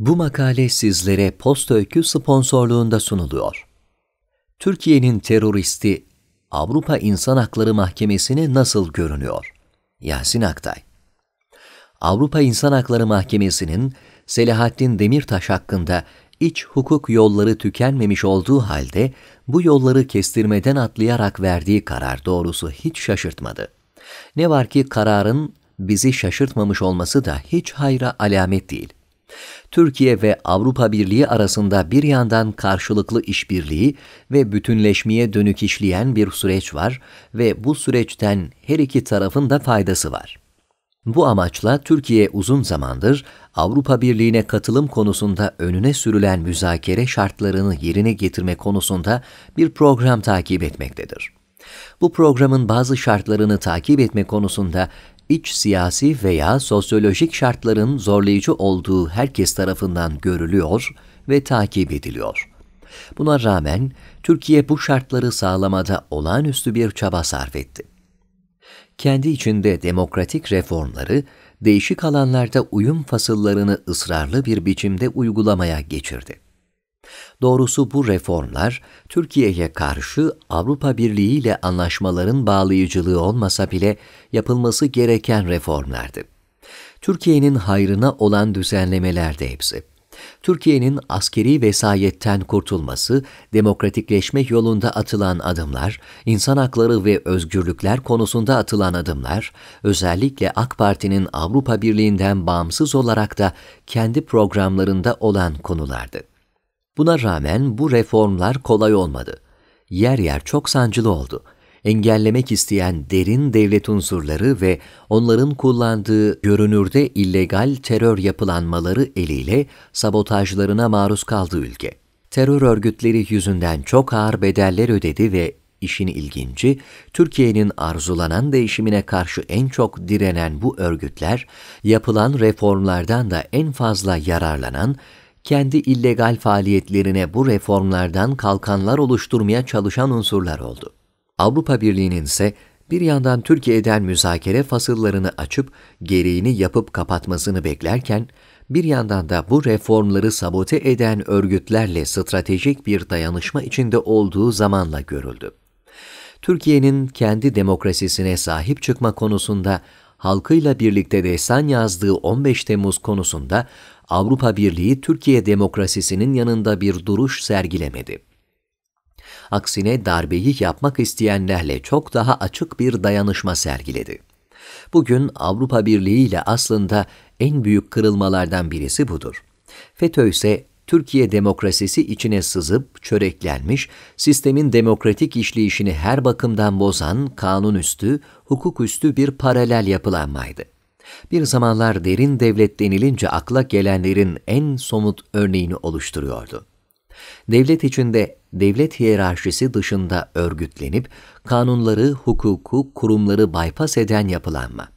Bu makale sizlere Posta Öykü sponsorluğunda sunuluyor. Türkiye'nin teröristi Avrupa İnsan Hakları Mahkemesi'ne nasıl görünüyor? Yasin Aktay Avrupa İnsan Hakları Mahkemesi'nin Selahattin Demirtaş hakkında iç hukuk yolları tükenmemiş olduğu halde bu yolları kestirmeden atlayarak verdiği karar doğrusu hiç şaşırtmadı. Ne var ki kararın bizi şaşırtmamış olması da hiç hayra alamet değil. Türkiye ve Avrupa Birliği arasında bir yandan karşılıklı işbirliği ve bütünleşmeye dönük işleyen bir süreç var ve bu süreçten her iki tarafın da faydası var. Bu amaçla Türkiye uzun zamandır Avrupa Birliği'ne katılım konusunda önüne sürülen müzakere şartlarını yerine getirme konusunda bir program takip etmektedir. Bu programın bazı şartlarını takip etme konusunda iç siyasi veya sosyolojik şartların zorlayıcı olduğu herkes tarafından görülüyor ve takip ediliyor. Buna rağmen Türkiye bu şartları sağlamada olağanüstü bir çaba sarf etti. Kendi içinde demokratik reformları değişik alanlarda uyum fasıllarını ısrarlı bir biçimde uygulamaya geçirdi. Doğrusu bu reformlar Türkiye'ye karşı Avrupa Birliği ile anlaşmaların bağlayıcılığı olmasa bile yapılması gereken reformlardı. Türkiye'nin hayrına olan düzenlemeler de hepsi. Türkiye'nin askeri vesayetten kurtulması, demokratikleşme yolunda atılan adımlar, insan hakları ve özgürlükler konusunda atılan adımlar, özellikle AK Parti'nin Avrupa Birliği'nden bağımsız olarak da kendi programlarında olan konulardı. Buna rağmen bu reformlar kolay olmadı. Yer yer çok sancılı oldu. Engellemek isteyen derin devlet unsurları ve onların kullandığı görünürde illegal terör yapılanmaları eliyle sabotajlarına maruz kaldı ülke. Terör örgütleri yüzünden çok ağır bedeller ödedi ve işin ilginci, Türkiye'nin arzulanan değişimine karşı en çok direnen bu örgütler, yapılan reformlardan da en fazla yararlanan kendi illegal faaliyetlerine bu reformlardan kalkanlar oluşturmaya çalışan unsurlar oldu. Avrupa Birliği'nin ise bir yandan Türkiye'den müzakere fasıllarını açıp gereğini yapıp kapatmasını beklerken, bir yandan da bu reformları sabote eden örgütlerle stratejik bir dayanışma içinde olduğu zamanla görüldü. Türkiye'nin kendi demokrasisine sahip çıkma konusunda halkıyla birlikte destan yazdığı 15 Temmuz konusunda Avrupa Birliği Türkiye demokrasisinin yanında bir duruş sergilemedi. Aksine darbeyi yapmak isteyenlerle çok daha açık bir dayanışma sergiledi. Bugün Avrupa Birliği ile aslında en büyük kırılmalardan birisi budur. FETÖ ise Türkiye demokrasisi içine sızıp çöreklenmiş, sistemin demokratik işleyişini her bakımdan bozan kanunüstü, hukuküstü bir paralel yapılanmaydı. Bir zamanlar derin devlet denilince akla gelenlerin en somut örneğini oluşturuyordu. Devlet içinde devlet hiyerarşisi dışında örgütlenip kanunları, hukuku, kurumları bypass eden yapılanma.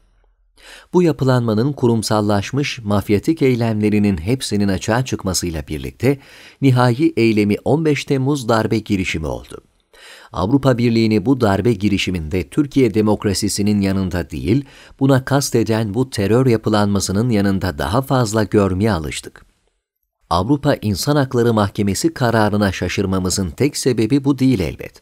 Bu yapılanmanın kurumsallaşmış mafyatik eylemlerinin hepsinin açığa çıkmasıyla birlikte nihai eylemi 15 Temmuz darbe girişimi oldu. Avrupa Birliği'ni bu darbe girişiminde Türkiye demokrasisinin yanında değil, buna kasteden bu terör yapılanmasının yanında daha fazla görmeye alıştık. Avrupa İnsan Hakları Mahkemesi kararına şaşırmamızın tek sebebi bu değil elbet.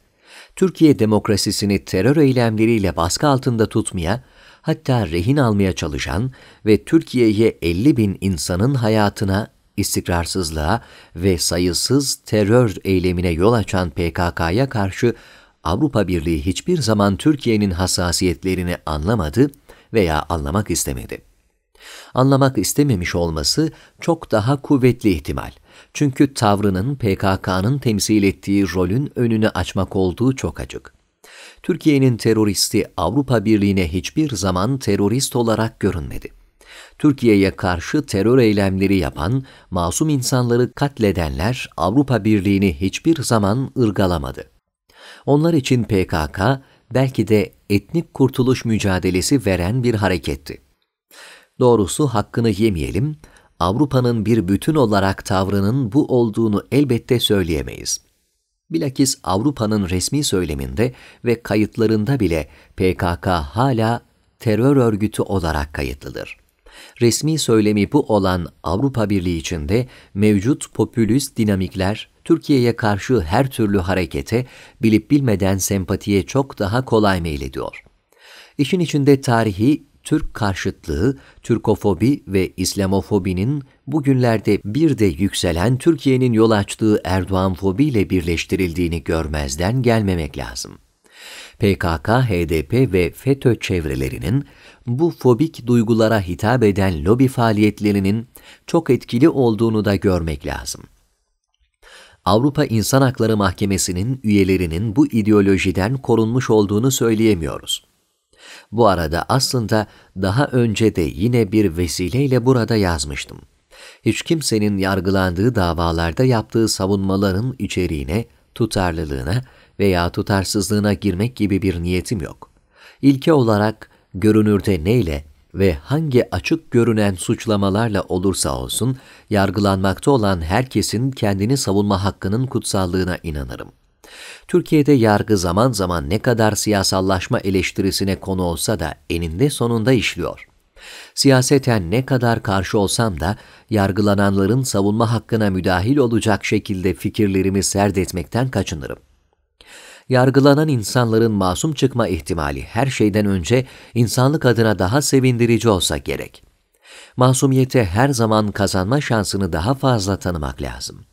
Türkiye demokrasisini terör eylemleriyle baskı altında tutmaya, hatta rehin almaya çalışan ve Türkiye'ye 50 bin insanın hayatına, istikrarsızlığa ve sayısız terör eylemine yol açan PKK'ya karşı Avrupa Birliği hiçbir zaman Türkiye'nin hassasiyetlerini anlamadı veya anlamak istemedi. Anlamak istememiş olması çok daha kuvvetli ihtimal. Çünkü tavrının PKK'nın temsil ettiği rolün önünü açmak olduğu çok acık. Türkiye'nin teröristi Avrupa Birliği'ne hiçbir zaman terörist olarak görünmedi. Türkiye'ye karşı terör eylemleri yapan, masum insanları katledenler Avrupa Birliği'ni hiçbir zaman ırgalamadı. Onlar için PKK belki de etnik kurtuluş mücadelesi veren bir hareketti. Doğrusu hakkını yemeyelim, Avrupa'nın bir bütün olarak tavrının bu olduğunu elbette söyleyemeyiz. Bilakis Avrupa'nın resmi söyleminde ve kayıtlarında bile PKK hala terör örgütü olarak kayıtlıdır. Resmi söylemi bu olan Avrupa Birliği içinde mevcut popülist dinamikler Türkiye'ye karşı her türlü harekete bilip bilmeden sempatiye çok daha kolay meylediyor. İşin içinde tarihi Türk karşıtlığı, Türkofobi ve İslamofobinin bugünlerde bir de yükselen Türkiye'nin yol açtığı Erdoğan fobiyle birleştirildiğini görmezden gelmemek lazım. PKK, HDP ve FETÖ çevrelerinin bu fobik duygulara hitap eden lobi faaliyetlerinin çok etkili olduğunu da görmek lazım. Avrupa İnsan Hakları Mahkemesi'nin üyelerinin bu ideolojiden korunmuş olduğunu söyleyemiyoruz. Bu arada aslında daha önce de yine bir vesileyle burada yazmıştım. Hiç kimsenin yargılandığı davalarda yaptığı savunmaların içeriğine, tutarlılığına veya tutarsızlığına girmek gibi bir niyetim yok. İlke olarak görünürde neyle ve hangi açık görünen suçlamalarla olursa olsun yargılanmakta olan herkesin kendini savunma hakkının kutsallığına inanırım. Türkiye'de yargı zaman zaman ne kadar siyasallaşma eleştirisine konu olsa da eninde sonunda işliyor. Siyaseten ne kadar karşı olsam da yargılananların savunma hakkına müdahil olacak şekilde fikirlerimi serdetmekten kaçınırım yargılanan insanların masum çıkma ihtimali her şeyden önce insanlık adına daha sevindirici olsa gerek. Masumiyete her zaman kazanma şansını daha fazla tanımak lazım.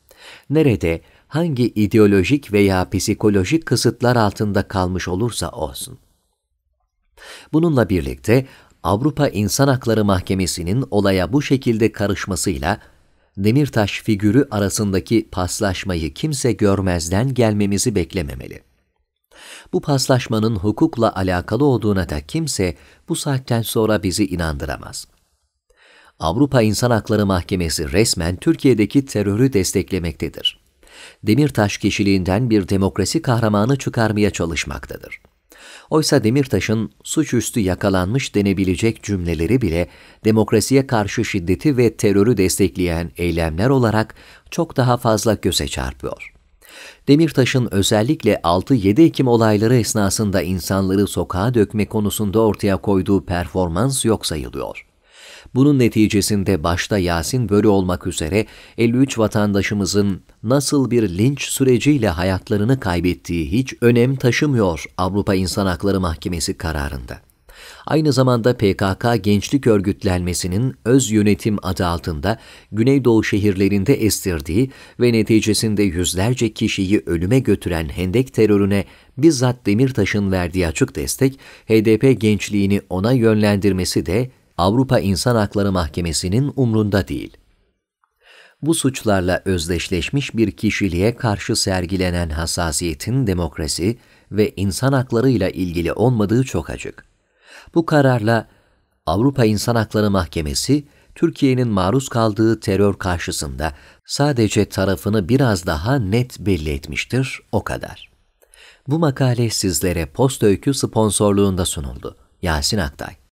Nerede hangi ideolojik veya psikolojik kısıtlar altında kalmış olursa olsun. Bununla birlikte Avrupa İnsan Hakları Mahkemesi'nin olaya bu şekilde karışmasıyla Demirtaş figürü arasındaki paslaşmayı kimse görmezden gelmemizi beklememeli. Bu paslaşmanın hukukla alakalı olduğuna da kimse bu saatten sonra bizi inandıramaz. Avrupa İnsan Hakları Mahkemesi resmen Türkiye'deki terörü desteklemektedir. Demirtaş kişiliğinden bir demokrasi kahramanı çıkarmaya çalışmaktadır. Oysa Demirtaş'ın suçüstü yakalanmış denebilecek cümleleri bile demokrasiye karşı şiddeti ve terörü destekleyen eylemler olarak çok daha fazla göze çarpıyor. Demirtaş'ın özellikle 6-7 Ekim olayları esnasında insanları sokağa dökme konusunda ortaya koyduğu performans yok sayılıyor. Bunun neticesinde başta Yasin Börü olmak üzere 53 vatandaşımızın nasıl bir linç süreciyle hayatlarını kaybettiği hiç önem taşımıyor Avrupa İnsan Hakları Mahkemesi kararında. Aynı zamanda PKK gençlik örgütlenmesinin öz yönetim adı altında Güneydoğu şehirlerinde estirdiği ve neticesinde yüzlerce kişiyi ölüme götüren hendek terörüne bizzat Demirtaş'ın verdiği açık destek, HDP gençliğini ona yönlendirmesi de Avrupa İnsan Hakları Mahkemesi'nin umrunda değil. Bu suçlarla özdeşleşmiş bir kişiliğe karşı sergilenen hassasiyetin demokrasi ve insan haklarıyla ilgili olmadığı çok açık. Bu kararla Avrupa İnsan Hakları Mahkemesi Türkiye'nin maruz kaldığı terör karşısında sadece tarafını biraz daha net belli etmiştir, o kadar. Bu makale sizlere Post Öykü sponsorluğunda sunuldu. Yasin Aktay